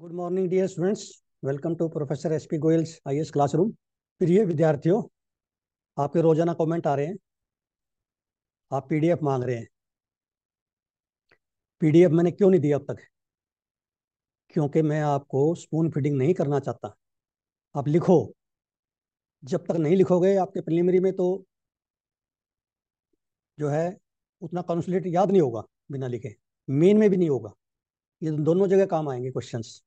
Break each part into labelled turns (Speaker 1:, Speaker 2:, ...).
Speaker 1: good morning dear students welcome to professor S P Goyal's IAS classroom प्रिय विद्यार्थियों आपके रोजाना कमेंट आ रहे हैं आप पीडीएफ मांग रहे हैं पीडीएफ मैंने क्यों नहीं दिया अब तक क्योंकि मैं आपको स्पून फीडिंग नहीं करना चाहता आप लिखो जब तक नहीं लिखोगे आपके प्रिलिमरी में तो जो है उतना कॉन्सुलेट याद नहीं होगा बिना लिखे मेन में भी नहीं होगा ये दोनों जगह काम आएंगे क्वेश्चंस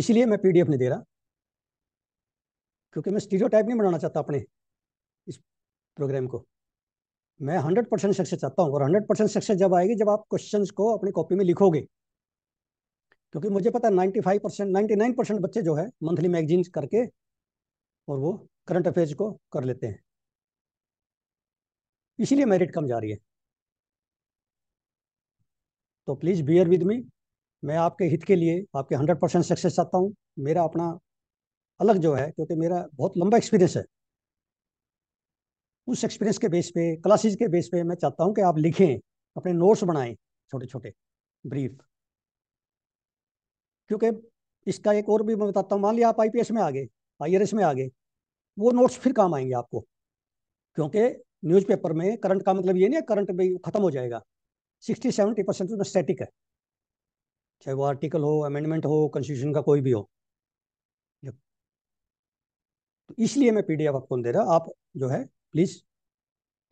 Speaker 1: इसलिए मैं पीडीएफ नहीं दे रहा क्योंकि मैं स्टीरियो टाइप नहीं बनाना चाहता अपने इस प्रोग्राम को मैं हंड्रेड परसेंट सक्सेस चाहता हूँ और हंड्रेड परसेंट सक्सेस जब आएगी जब आप क्वेश्चन को अपनी कॉपी में लिखोगे क्योंकि मुझे पता है ninety five percent ninety nine percent बच्चे जो है मंथली मैगजीन करके और वो करंट अफेयर्स को कर लेते हैं इसीलिए मेरिट कम जा रही है तो प्लीज़ बियर विद मी मैं आपके हित के लिए आपके हंड्रेड परसेंट सक्सेस चाहता हूँ मेरा अपना अलग जो है क्योंकि मेरा बहुत लंबा एक्सपीरियंस है उस एक्सपीरियंस के बेस पे क्लासेस के बेस पे मैं चाहता हूँ कि आप लिखें अपने नोट्स बनाएं छोटे छोटे ब्रीफ क्योंकि इसका एक और भी मैं बताता हूँ मान लिया आप आईपीएस में आ गए आई में आ गए वो नोट्स फिर काम आएंगे आपको क्योंकि न्यूज़पेपर में करंट का मतलब ये नहीं है करंट भी खत्म हो जाएगा सिक्सटी सेवेंटी परसेंट उसमें स्टैटिक है चाहे वो आर्टिकल हो अमेंडमेंट हो कॉन्स्टिट्यूशन का कोई भी हो तो इसलिए मैं पीडीएफ आपको दे रहा आप जो है प्लीज़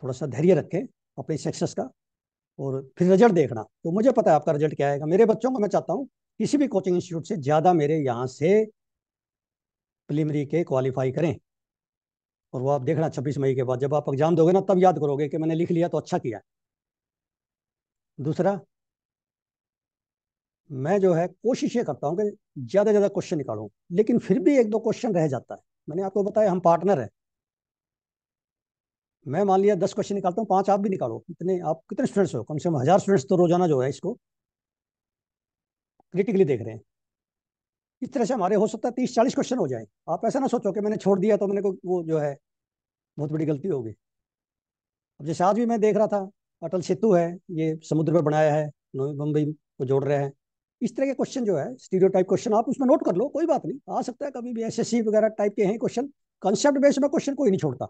Speaker 1: थोड़ा सा धैर्य रखें अपने सक्सेस का और फिर रिजल्ट देखना तो मुझे पता है आपका रिजल्ट क्या आएगा मेरे बच्चों को मैं चाहता हूँ किसी भी कोचिंग इंस्टीट्यूट से ज़्यादा मेरे यहाँ से प्रिलिमरी के क्वालिफाई करें और वो आप देखना छब्बीस मई के बाद जब आप एग्जाम दोगे ना तब याद करोगे कि मैंने लिख लिया तो अच्छा किया दूसरा मैं जो है कोशिश ये करता हूँ कि ज़्यादा से ज़्यादा क्वेश्चन निकालू लेकिन फिर भी एक दो क्वेश्चन रह जाता है मैंने आपको बताया हम पार्टनर हैं मैं मान लिया दस क्वेश्चन निकालता हूँ पांच आप भी निकालो इतने आप कितने स्टूडेंट्स हो कम से कम हज़ार स्टूडेंट्स तो रोजाना जो है इसको क्रिटिकली देख रहे हैं इस तरह से हमारे हो सकता है तीस चालीस क्वेश्चन हो जाए आप ऐसा ना सोचो कि मैंने छोड़ दिया तो मैंने को वो जो है बहुत बड़ी गलती होगी अब जैसे आज भी मैं देख रहा था अटल सेतु है ये समुद्र पर बनाया है नवी मुंबई को जोड़ रहे हैं इस तरह के क्वेश्चन जो है स्टीरियो टाइप क्वेश्चन आप उसमें नोट कर लो कोई बात नहीं आ सकता है कभी भी एस वगैरह टाइप के हैं क्वेश्चन कंसेप्ट बेस में क्वेश्चन कोई नहीं छोड़ता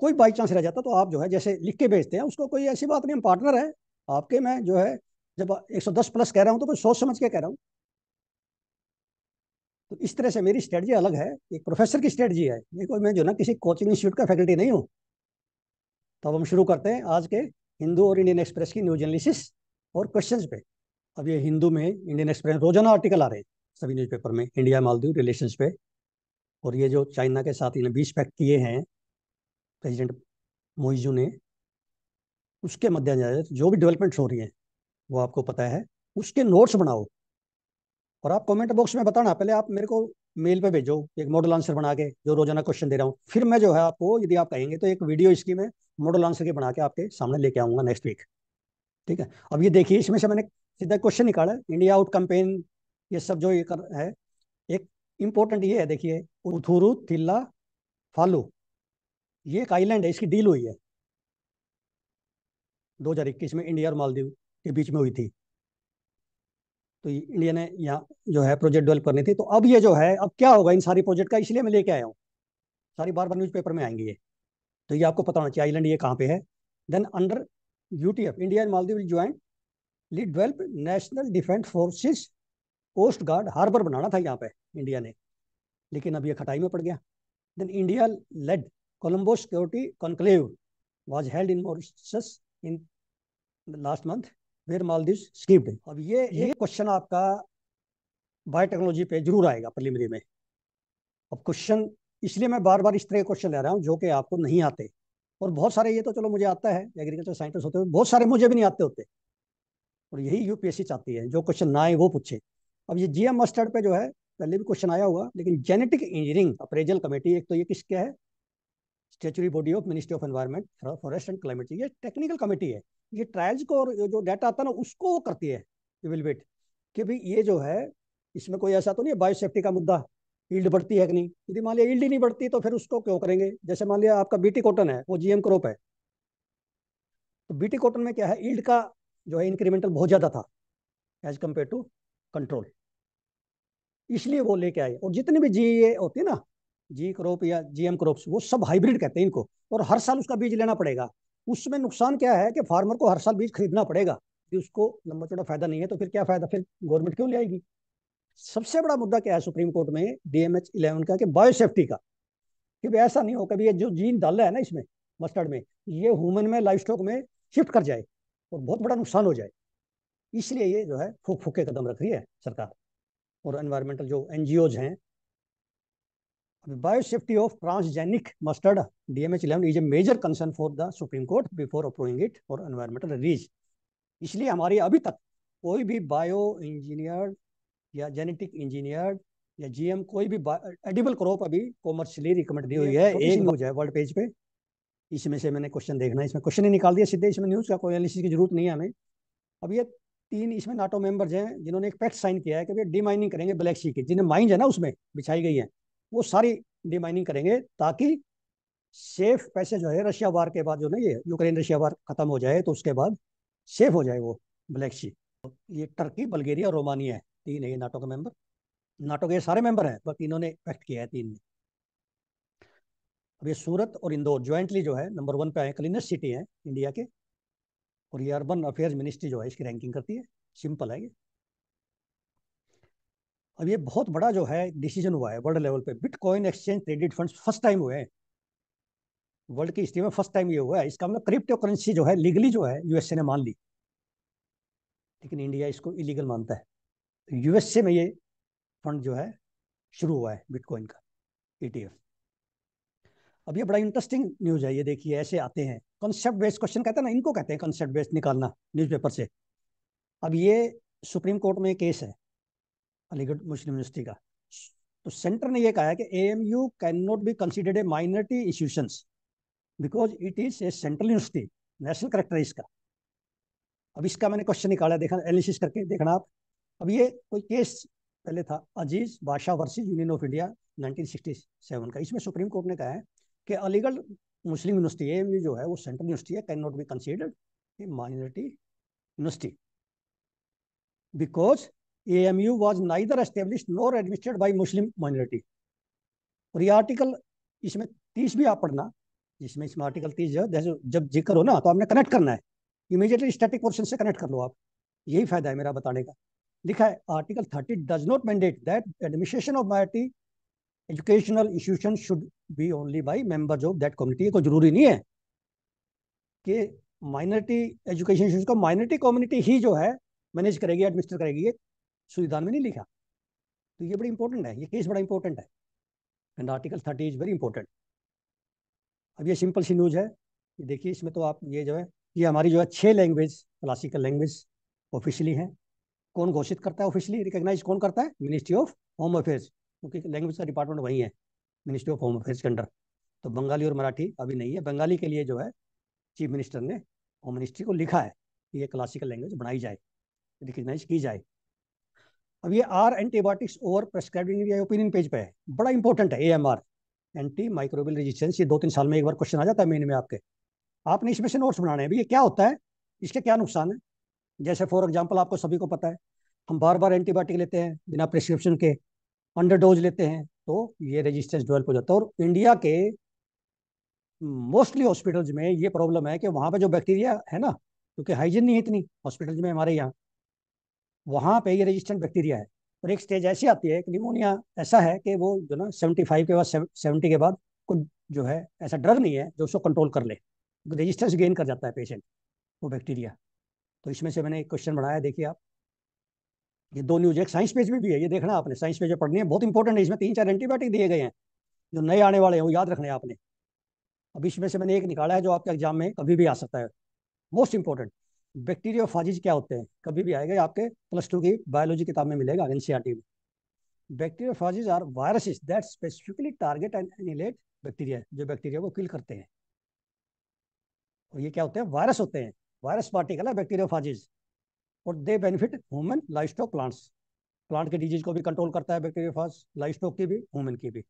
Speaker 1: कोई बाई चांस रह जाता तो आप जो है जैसे लिख के भेजते हैं उसको कोई ऐसी बात नहीं हम पार्टनर है आपके मैं जो है जब 110 प्लस कह रहा हूं तो मैं सोच समझ के कह रहा हूँ तो इस तरह से मेरी स्ट्रेटजी अलग है एक प्रोफेसर की स्ट्रेटजी है देखो मैं जो ना किसी कोचिंग इंस्टीट्यूट का फैकल्टी नहीं हूँ तब हम शुरू करते हैं आज के हिंदू और इंडियन एक्सप्रेस की न्यूज एनालिसिस और क्वेश्चंस पे अब ये हिंदू में इंडियन एक्सप्रेस रोजाना आर्टिकल आ रहे हैं सभी न्यूज़पेपर में इंडिया मालदीव रिलेशंस पे और ये जो चाइना के साथ इन्हें बीस पैक किए हैं प्रेसिडेंट मोइजू ने उसके मद्देनजर जो भी डेवलपमेंट्स हो रही हैं वो आपको पता है उसके नोट्स बनाओ और आप कमेंट बॉक्स में बताना पहले आप मेरे को मेल पे भेजो एक मॉडल आंसर बना के जो रोजाना क्वेश्चन दे रहा हूँ फिर मैं जो है आपको यदि आप कहेंगे तो एक वीडियो इसकी मैं मॉडल आंसर के बना के आपके सामने लेके आऊँगा नेक्स्ट वीक ठीक है अब ये देखिए इसमें से मैंने सीधा क्वेश्चन निकाला इंडिया आउट कंपेन ये सब जो ये कर है एक इम्पोर्टेंट ये है देखिए उथुरु थिल्ला फालू ये एक आईलैंड है इसकी डील हुई है 2021 में इंडिया और मालदीव के बीच में हुई थी तो इंडिया ने यहाँ जो है प्रोजेक्ट डेवलप करनी थी तो अब ये जो है अब क्या होगा इन सारी प्रोजेक्ट का इसलिए मैं लेके आया हूँ सारी बार बार न्यूज़पेपर में आएंगे ये तो ये आपको पता होना चाहिए आइलैंड ये कहाँ पे है then under UTF, India and Maldives will join, develop National Defense Forces coast guard harbour बनाना था यहाँ पे इंडिया ने लेकिन अब ये खटाई में पड़ गया then India led Colombo security conclave was held in Mauritius in last month where Maldives skipped अब ये ये क्वेश्चन आपका बायोटेक्नोलॉजी पे जरूर आएगा प्रिलिमिनरी में अब क्वेश्चन इसलिए मैं बार बार इस तरह क्वेश्चन ले रहा हूँ जो कि आपको नहीं आते और बहुत सारे ये तो चलो मुझे आता है एग्रीकल्चर साइंटिस्ट होते हुए बहुत सारे मुझे भी नहीं आते होते और यही यूपीएससी चाहती है जो क्वेश्चन ना आए वो पूछे अब ये जीएम मस्टर्ड पे जो है पहले भी क्वेश्चन आया हुआ लेकिन जेनेटिक इंजीनियरिंग अप्रेजल कमेटी एक तो ये किसके है statutory body of ministry of environment forest and climate ये टेक्निकल कमेटी है ये ट्रायल्स को और जो डाटा आता है ना उसको करती है कि भाई ये जो है इसमें कोई ऐसा तो नहीं है बायोसेफ्टी का मुद्दा ईल्ड बढ़ती है कि नहीं यदि मान लिया ईल्ड ही नहीं बढ़ती तो फिर उसको क्यों करेंगे जैसे मान लिया आपका बीटी कॉटन है वो जीएम क्रॉप है तो बीटी कॉटन में क्या है ईल्ड का जो है इंक्रीमेंटल बहुत ज़्यादा था एज कम्पेयर टू कंट्रोल इसलिए वो लेके आए और जितने भी जी ए e होती है ना जी क्रॉप या जी एम वो सब हाइब्रिड कहते हैं इनको और हर साल उसका बीज लेना पड़ेगा उसमें नुकसान क्या है कि फार्मर को हर साल बीज खरीदना पड़ेगा उसको लंबा चौड़ा फायदा नहीं है तो फिर क्या फायदा फिर गवर्नमेंट क्यों ले आएगी सबसे बड़ा मुद्दा क्या है सुप्रीम कोर्ट में डीएमएच इलेवन का कि बायोसेफ्टी का कि ऐसा नहीं हो कभी ये जो जीन डाल है ना इसमें मस्टर्ड में ये ह्यूमन में लाइफ स्टॉक में शिफ्ट कर जाए और बहुत बड़ा नुकसान हो जाए इसलिए ये जो है फूक फूक के कदम रख रही है सरकार और एनवायरमेंटल जो एन हैं biosafety of transgenic mustard DMH eleven is a major concern for the supreme court before approving it for environmental release इसलिए हमारी अभी तक कोई भी बायो इंजीनियर या जेनेटिक इंजीनियर या जीएम कोई भी एडिबल क्रॉप अभी कॉमर्शियली रिकमेंड दी हुई है एक न्यूज है वर्ल्ड पेज पे इसमें से मैंने क्वेश्चन देखना इसमें क्वेश्चन ही निकाल दिया सीधे इसमें न्यूज का कोई एनालिसिस की जरूरत नहीं है हमें अब ये तीन इसमें नाटो मेंबर्स हैं जिन्होंने एक पैक्ट साइन किया है कि डी माइनिंग करेंगे ब्लैक सी की जिन्हें माइंड है ना उसमें बिछाई गई है वो सारी डी माइनिंग करेंगे ताकि सेफ पैसे जो है रशिया वार के बाद जो ना ये यूक्रेन रशिया वार खत्म हो जाए तो उसके बाद सेफ हो जाए वो ब्लैक सी ये टर्की बल्गेरिया और रोमानिया है तीन है नाटो का मेंबर नाटो के सारे मेंबर हैं पर तीनों ने किया है तीन ने अब ये सूरत और इंदौर ज्वाइंटली जो है नंबर वन पे आए क्लीनेस्ट सिटी है इंडिया के और ये अर्बन अफेयर्स मिनिस्ट्री जो है इसकी रैंकिंग करती है सिंपल है ये अब ये बहुत बड़ा जो है डिसीजन हुआ है वर्ल्ड लेवल पे bitcoin exchange credit fund first time हुए हैं वर्ल्ड की हिस्ट्री में फर्स्ट टाइम ये हुआ है इसका मतलब क्रिप्टो करेंसी जो है लीगली जो है यूएसए ने मान ली लेकिन इंडिया इसको इलीगल मानता है यूएसए में ये फंड जो है शुरू हुआ है बिटकॉइन का ईटीएफ e अब ये बड़ा इंटरेस्टिंग न्यूज है ये देखिए ऐसे आते हैं कॉन्सेप्ट बेस्ड क्वेश्चन कहते हैं ना इनको कहते हैं कॉन्सेप्ट बेस्ड निकालना न्यूज़पेपर से अब ये सुप्रीम कोर्ट में केस है अलीगढ़ मुस्लिम यूनिवर्सिटी का तो सेंटर ने ये कहा है कि A M U can not be considered a minority institution because it is a central university national character इसका अब इसका मैंने क्वेश्चन निकाला देखा एनालिसिस करके देखना आप अब ये कोई केस पहले था अजीज बादशाह वर्सेस यूनियन ऑफ इंडिया 1967 का इसमें सुप्रीम कोर्ट ने कहा है कि अलीगढ़ मुस्लिम यूनिवर्सिटी एम जो है वो सेंट्रल यूनिवर्सिटी है can not be considered a minority university because A M U was neither establish nor administered by Muslim minority और ये आर्टिकल इसमें तीस भी आप पढ़ना जिसमें इसमें आर्टिकल तीस जो जब जिक्र हो ना तो आपने कनेक्ट करना है इमीजिएटली स्टैटिक पोर्शन से कनेक्ट कर लो आप यही फायदा है मेरा बताने का लिखा है article thirty does not mandate that administration of minority educational institution should be only by members of that community को कोई जरूरी नहीं है कि माइनॉरिटी एजुकेशन को माइनॉरिटी कम्युनिटी ही जो है मैनेज करेगी एडमिनिस्टर करेगी ये संविधान में नहीं लिखा तो ये बड़ी इंपॉर्टेंट है ये केस बड़ा इंपॉर्टेंट है and article thirty is very important अब ये सिंपल सी न्यूज है देखिए इसमें तो आप ये जो है ये हमारी जो है छः लैंग्वेज क्लासिकल लैंग्वेज ऑफिशियली हैं कौन घोषित करता है ऑफिशियली रिकॉग्नाइज कौन करता है मिनिस्ट्री ऑफ होम अफेयर्स क्योंकि लैंग्वेज का डिपार्टमेंट वही है मिनिस्ट्री ऑफ होम अफेयर्स के अंडर तो बंगाली और मराठी अभी नहीं है बंगाली के लिए जो है चीफ मिनिस्टर ने होम मिनिस्ट्री को लिखा है कि ये क्लासिकल लैंग्वेज बनाई जाए रिकग्नाइज की जाए अब ये are antibiotics over prescribing opinion page पे है बड़ा इंपॉर्टेंट है A M R anti microbial resistance ये दो तीन साल में एक बार क्वेश्चन आ जाता है मेन में आपके आपने इसमें से नोट्स बनाने हैं भैया क्या होता है इसके क्या नुकसान है जैसे फॉर एग्जाम्पल आपको सभी को पता है हम बार बार एंटीबायोटिक लेते हैं बिना प्रिस्क्रिप्शन के अंडर डोज लेते हैं तो ये रेजिस्टेंस डेवलप हो जाता है और इंडिया के मोस्टली हॉस्पिटल्स में ये प्रॉब्लम है कि वहाँ पे जो बैक्टीरिया है ना क्योंकि हाइजीन नहीं है इतनी हॉस्पिटल्स में हमारे यहाँ वहाँ पे ये रेजिस्टेंट बैक्टीरिया है और एक स्टेज ऐसी आती है कि निमोनिया ऐसा है कि वो जो ना सेवेंटी फाइव के बाद सेवेंटी के बाद कुछ जो है ऐसा ड्रग नहीं है जो उसको कंट्रोल कर ले रजिस्टेंस गेन कर जाता है पेशेंट वो बैक्टीरिया तो इसमें से मैंने एक क्वेश्चन बनाया देखिए आप ये दो न्यूज एक साइंस पेज में भी है ये देखना आपने साइंस पेज में पढ़नी है बहुत इंपॉर्टेंट है इसमें तीन चार एंटीबायोटिक दिए गए हैं जो नए आने वाले हैं वो याद रखने आपने अब इसमें से मैंने एक निकाला है जो आपके एग्जाम में कभी भी आ सकता है मोस्ट इंपॉर्टेंट बैक्टीरिया फाजिज क्या होते हैं कभी भी आएगा आपके प्लस टू की बायोलॉजी किताब में मिलेगा एनसीआरटी में bacteria phages are viruses that specifically target and annihilate bacteria जो बैक्टीरिया को किल करते हैं और ये क्या होते हैं वायरस होते हैं वायरस पार्टिकल है बैक्टीरियोफाजिज और they benefit human livestock plants plant के डिजीज को भी कंट्रोल करता है बैक्टीरियोफाज लाइफ स्टॉक की भी ह्यूमन की भी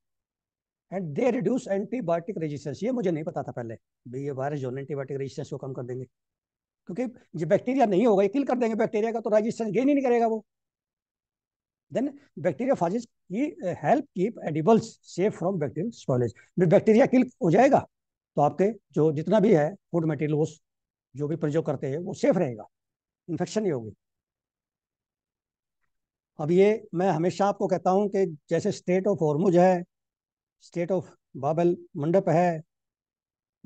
Speaker 1: and they reduce antibiotic resistance ये मुझे नहीं पता था पहले भाई ये वायरस जो एंटीबायोटिक रेजिस्टेंस को कम कर देंगे क्योंकि जो बैक्टीरिया नहीं होगा किल कर देंगे बैक्टीरिया का तो रेजिस्टेंस गेन ही नहीं करेगा वो देन बैक्टीरिया फाजिज की help keep edibles safe from bacterial spoilage bacteria kill हो जाएगा तो आपके जो जितना भी है फूड मटेरियल वो जो भी प्रयोग करते हैं वो सेफ रहेगा इन्फेक्शन नहीं होगी अब ये मैं हमेशा आपको कहता हूँ कि जैसे स्टेट ऑफ हॉर्मुज है स्टेट ऑफ बाबल मंडप है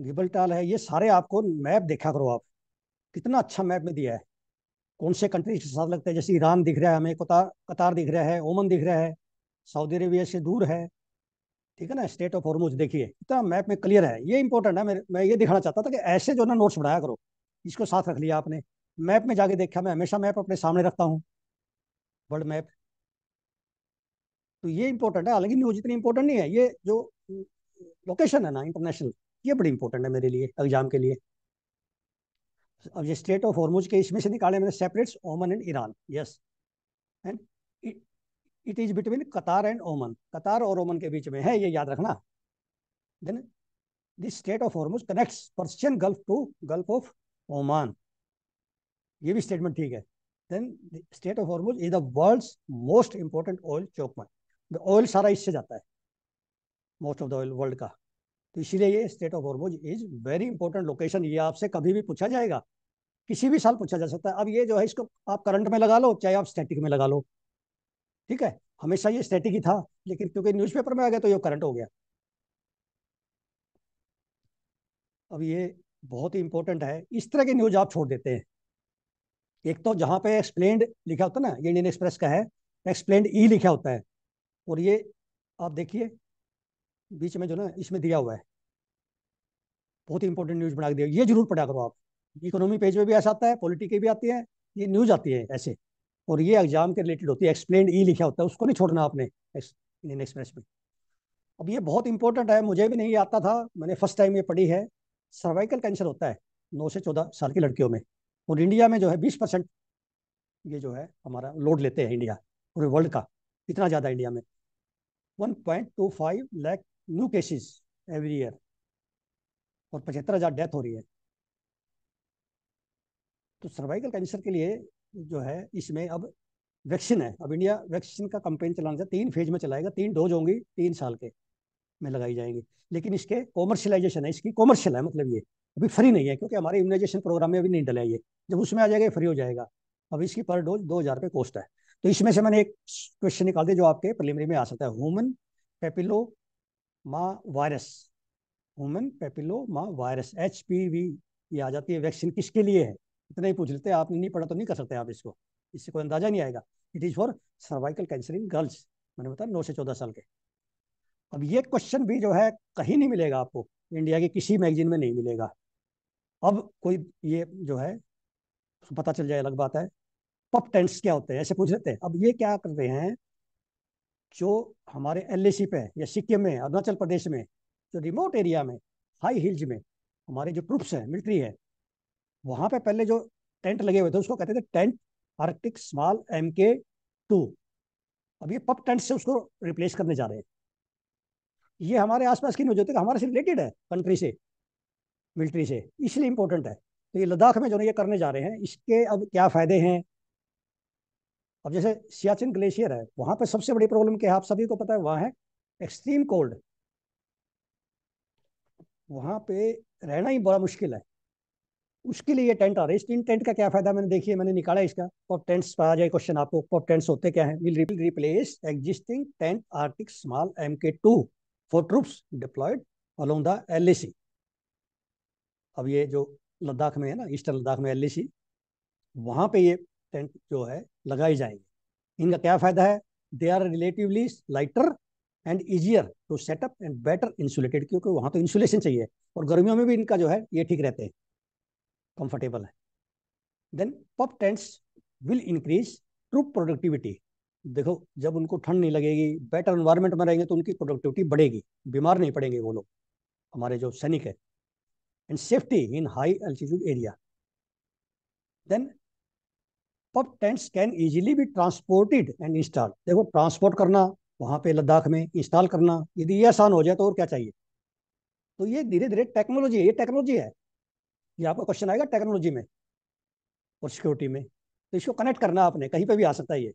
Speaker 1: गिबलटाल है ये सारे आपको मैप देखा करो आप कितना अच्छा मैप में दिया है कौन से कंट्री के साथ लगता है जैसे ईरान दिख रहा है हमें कतार दिख रहा है ओमन दिख रहा है सऊदी अरेबिया से दूर है ठीक है ना स्टेट ऑफ हॉर्मोज देखिए इतना मैप में क्लियर है ये इंपॉर्टेंट है मैं ये दिखाना चाहता था कि ऐसे जो ना नोट्स बनाया करो इसको साथ रख लिया आपने मैप में जाके देखा मैं हमेशा मैप अपने सामने रखता हूँ वर्ल्ड मैप तो ये इंपॉर्टेंट है हालांकि न्यूज इतनी इंपॉर्टेंट नहीं है ये जो लोकेशन है ना इंटरनेशनल ये बड़ी इंपॉर्टेंट है मेरे लिए एग्जाम के लिए अब ये स्टेट ऑफ हॉर्मोज के इसमें से निकाले मैंने separates Oman and Iran yes and it is between Qatar and Oman Qatar और ओमन के बीच में है ये याद रखना then this strait of Hormuz connects Persian gulf to gulf of Oman ये भी स्टेटमेंट ठीक है then strait of Hormuz is the world most important oil the oil सारा इससे जाता है most of the oil world का तो इसीलिए ये strait of Hormuz is very important location ये आपसे कभी भी पूछा जाएगा किसी भी साल पूछा जा सकता है अब ये जो है इसको आप करंट में लगा लो चाहे आप स्टैटिक में लगा लो ठीक है हमेशा ये स्टैटिक ही था लेकिन क्योंकि न्यूज़पेपर में आ गया तो ये करंट हो गया अब ये बहुत ही इंपॉर्टेंट है इस तरह के न्यूज आप छोड़ देते हैं एक तो जहां पे एक्सप्लेन्ड लिखा होता है ना इंडियन एक्सप्रेस का है एक्सप्लेन्ड ई e लिखा होता है और ये आप देखिए बीच में जो ना इसमें दिया हुआ है बहुत ही इंपॉर्टेंट न्यूज बना के दिया ये जरूर पढ़ा करो आप इकोनॉमी पेज में भी ऐसा आता है पॉलिटिक भी आती है ये न्यूज आती है ऐसे और ये एग्जाम के रिलेटेड होती है एक्सप्लेन ई e लिखा होता है उसको नहीं छोड़ना आपने इंडियन एक्सप्रेस में अब ये बहुत इंपॉर्टेंट है मुझे भी नहीं आता था मैंने फर्स्ट टाइम ये पढ़ी है सर्वाइकल कैंसर होता है नौ से चौदह साल की लड़कियों में और इंडिया में जो है बीस परसेंट ये जो है हमारा लोड लेते हैं इंडिया पूरे वर्ल्ड का इतना ज़्यादा इंडिया में one point two five lakh new cases every year और पचहत्तर हज़ार डेथ हो रही है तो सर्वाइकल कैंसर के लिए जो है इसमें अब वैक्सीन है अब इंडिया वैक्सीन का कंपेन चलाना चाहिए तीन फेज में चलाएगा तीन डोज होंगी तीन साल के में लगाई जाएंगी लेकिन इसके कॉमर्शलाइजेशन है इसकी कॉमर्शियल है मतलब ये अभी फ्री नहीं है क्योंकि हमारे इम्यूनाइजेशन प्रोग्राम में अभी नहीं डला ये जब उसमें आ जाएगा फ्री हो जाएगा अब इसकी पर डोज दो हज़ार रुपये कॉस्ट है तो इसमें से मैंने एक क्वेश्चन निकाल दिया जो आपके प्रिलिमरी में आ सकता है ह्यूमन पेपिलो मा वायरस ह्यूमन पेपिलो मा वायरस एच ये आ जाती है वैक्सीन किसके लिए है इतना ही पूछ लेते हैं आपने नहीं पढ़ा तो नहीं कर सकते आप इसको इससे कोई अंदाजा नहीं आएगा it is for cervical cancer in girls मैंने बताया नौ से चौदह साल के अब ये क्वेश्चन भी जो है कहीं नहीं मिलेगा आपको इंडिया के किसी मैगजीन में नहीं मिलेगा अब कोई ये जो है पता चल जाए अलग बात है पप टेंट्स क्या होते हैं ऐसे पूछ लेते हैं अब ये क्या कर रहे हैं जो हमारे एल पे या सिक्किम में अरुणाचल प्रदेश में जो रिमोट एरिया में हाई हिल्स में हमारे जो ट्रुप्स हैं मिलिट्री है वहां पे पहले जो टेंट लगे हुए थे उसको कहते थे tent Arctic small M K two अब ये पप टेंट से उसको रिप्लेस करने जा रहे हैं ये हमारे आसपास की न्यूज होती है हमारे से रिलेटेड है कंट्री से मिलिट्री से इसलिए इंपॉर्टेंट है तो ये लद्दाख में जो ये करने जा रहे हैं इसके अब क्या फायदे हैं अब जैसे सियाचिन ग्लेशियर है वहां पर सबसे बड़ी प्रॉब्लम क्या है आप सभी को पता है वहां है एक्सट्रीम कोल्ड वहां पे रहना ही बड़ा मुश्किल है उसके लिए ये टेंट आ रहा है इस टेंट का क्या फायदा मैंने देखिए मैंने निकाला इसका पॉप टेंट्स पर आ जाए क्वेश्चन आपको पॉप टेंट्स होते क्या है will replace existing tent Arctic small M K two for troops deployed along the L अब ये जो लद्दाख में है ना ईस्टर्न लद्दाख में एल सी वहाँ पे ये टेंट जो है लगाई जाएंगे इनका क्या फायदा है they are relatively lighter and easier to set up and better insulated क्योंकि वहाँ तो इंसुलेशन चाहिए और गर्मियों में भी इनका जो है ये ठीक रहते हैं कंफर्टेबल है then pup tents will increase troop productivity देखो जब उनको ठंड नहीं लगेगी बेटर इन्वायरमेंट में रहेंगे तो उनकी प्रोडक्टिविटी बढ़ेगी बीमार नहीं पड़ेंगे वो लोग हमारे जो सैनिक है and safety in high altitude area then pup tents can easily be transported and install देखो ट्रांसपोर्ट करना वहाँ पे लद्दाख में इंस्टॉल करना यदि ये आसान हो जाए तो और क्या चाहिए तो ये धीरे धीरे टेक्नोलॉजी है ये टेक्नोलॉजी है ये आपका क्वेश्चन आएगा टेक्नोलॉजी में और सिक्योरिटी में तो इसको कनेक्ट करना आपने कहीं पे भी आ सकता है ये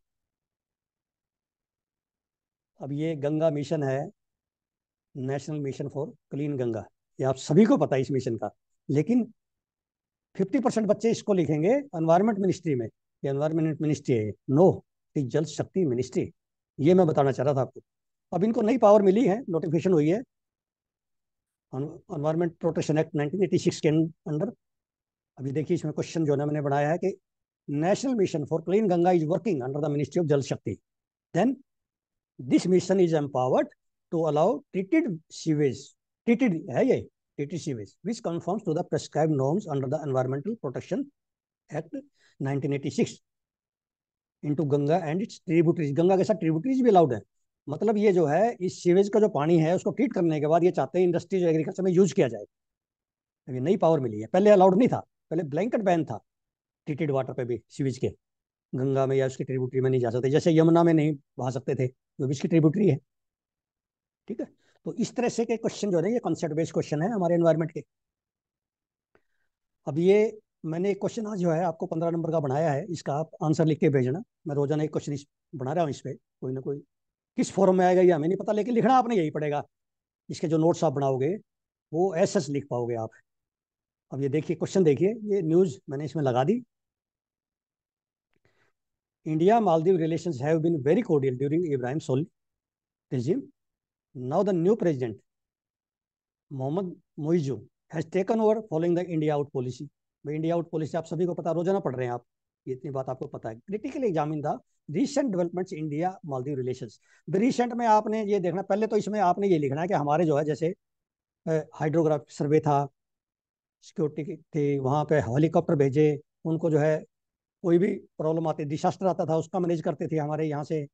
Speaker 1: अब ये गंगा मिशन है national mission for clean Ganga ये आप सभी को पता है इस मिशन का लेकिन 50 परसेंट बच्चे इसको लिखेंगे एनवायरमेंट मिनिस्ट्री में ये एनवायरमेंट मिनिस्ट्री है no it Jal Shakti ministry ये मैं बताना चाह रहा था आपको अब इनको नई पावर मिली है नोटिफिकेशन हुई है एनवायरमेंट प्रोटेक्शन एक्ट 1986 के अंडर अभी देखिए इसमें क्वेश्चन जो है मैंने बनाया है कि national mission for clean Ganga is working under the ministry of Jal Shakti then this mission is empowered to allow treated sewage treated है ये treated sewage which confirms to the prescribe norms under the environmental protection act 1986 into Ganga and its tributaries Ganga के साथ tributaries भी allowed है मतलब ये जो है इस सीवेज का जो पानी है उसको ट्रीट करने के बाद ये चाहते हैं इंडस्ट्री जो एग्रीकल्चर में यूज किया जाए अभी नई पावर मिली है पहले अलाउड नहीं था पहले ब्लैंकेट बैन था ट्रीटेड वाटर पे भी सीवेज के गंगा में या उसकी ट्रिब्यूटरी में नहीं जा सकते जैसे यमुना में नहीं बहा सकते थे जो भी इसकी ट्रिब्यूटरी है ठीक है तो इस तरह से के क्वेश्चन जो है ये कॉन्सेप्ट बेस्ड क्वेश्चन है हमारे एनवायरमेंट के अब ये मैंने एक क्वेश्चन आज जो है आपको पंद्रह नंबर का बनाया है इसका आप आंसर लिख के भेजना मैं रोजाना एक क्वेश्चन बना रहा हूँ इस पर कोई ना कोई किस फॉर्म में आएगा ये हमें नहीं पता लेकिन लिखना आपने यही पड़ेगा इसके जो नोट्स आप बनाओगे वो एस एस लिख पाओगे आप अब ये देखिए क्वेश्चन देखिए ये न्यूज़ मैंने इसमें लगा दी इंडिया मालदीव रिलेशन है new president Mohamed Muizzu has taken over following the India out policy भाई इंडिया आउट पॉलिसी आप सभी को पता रोजाना पढ़ रहे हैं आप इतनी बात आपको पता है critical examine the recent developments India Maldives relation recent में आपने ये देखना पहले तो इसमें आपने ये लिखना है कि हमारे जो है जैसे हाइड्रोग्राफिक सर्वे था सिक्योरिटी थी वहाँ पे हेलीकॉप्टर भेजे उनको जो है कोई भी प्रॉब्लम आती डिजास्टर आता था उसका मैनेज करते थे हमारे यहाँ से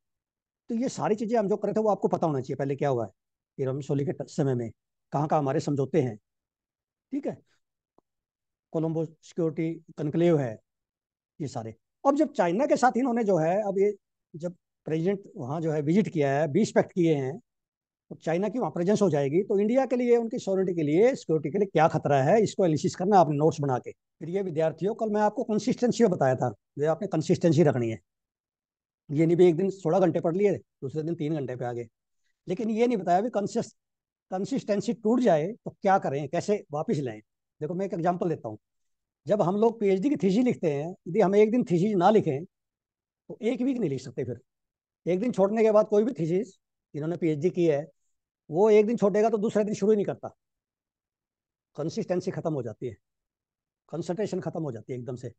Speaker 1: तो ये सारी चीज़ें हम जो करे थे वो आपको पता होना चाहिए पहले क्या हुआ है इरम सोली के समय में कहाँ कहाँ हमारे समझौते हैं ठीक है कोलम्बो सिक्योरिटी कंक्लेव है ये सारे अब जब चाइना के साथ इन्होंने जो है अब ये जब प्रेजिडेंट वहाँ जो है विजिट किया है बीस पैक्ट किए हैं तो चाइना की वहाँ प्रेजेंस हो जाएगी तो इंडिया के लिए उनकी सिक्योरिटी के लिए सिक्योरिटी के लिए क्या खतरा है इसको एनालिसिस करना आपने नोट्स बना के फिर ये विद्यार्थियों कल मैं आपको कंसिस्टेंसी बताया था जो आपने कंसिस्टेंसी रखनी है ये नहीं भी एक दिन सोलह घंटे पढ़ लिए दूसरे दिन तीन घंटे पे आ गए लेकिन ये नहीं बताया भी कंसिस कंसिस्टेंसी टूट जाए तो क्या करें कैसे वापस लाएं देखो मैं एक एग्जाम्पल देता हूँ जब हम लोग पीएचडी की थीसी लिखते हैं यदि हम एक दिन थीसीज ना लिखें तो एक वीक नहीं लिख सकते फिर एक दिन छोड़ने के बाद कोई भी थीसीज जिन्होंने पीएचडी की है वो एक दिन छोड़ेगा तो दूसरे दिन शुरू ही नहीं करता कंसिस्टेंसी खत्म हो जाती है कंसंट्रेशन खत्म हो जाती है एकदम से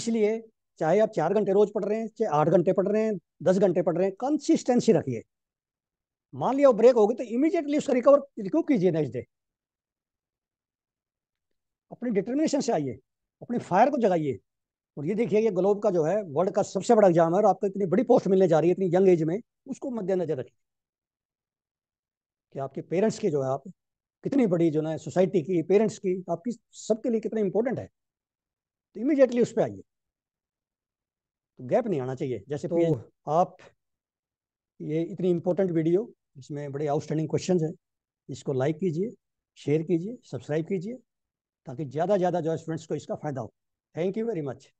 Speaker 1: इसलिए चाहे आप चार घंटे रोज पढ़ रहे हैं चाहे आठ घंटे पढ़ रहे हैं दस घंटे पढ़ रहे हैं कंसिस्टेंसी रखिए मान लिया ब्रेक होगी तो इमीडिएटली उसका रिकवर रिक्यू कीजिए नेक्स्ट डे अपनी डिटर्मिनेशन से आइए अपनी फायर को जगाइए और ये देखिए ये ग्लोब का जो है वर्ल्ड का सबसे बड़ा एग्जाम है और आपको इतनी बड़ी पोस्ट मिलने जा रही है इतनी यंग एज में उसको मद्देनजर रखिए कि आपके पेरेंट्स की जो है आप कितनी बड़ी जो है सोसाइटी की पेरेंट्स की आपकी सबके लिए कितना इंपॉर्टेंट है तो इमीडिएटली उस पर आइए तो गैप नहीं आना चाहिए जैसे तो आप ये इतनी इंपॉर्टेंट वीडियो इसमें बड़े आउटस्टैंडिंग क्वेश्चन हैं इसको लाइक कीजिए शेयर कीजिए सब्सक्राइब कीजिए ताकि ज़्यादा ज़्यादा जो है स्टूडेंट्स को इसका फ़ायदा हो थैंक यू वेरी मच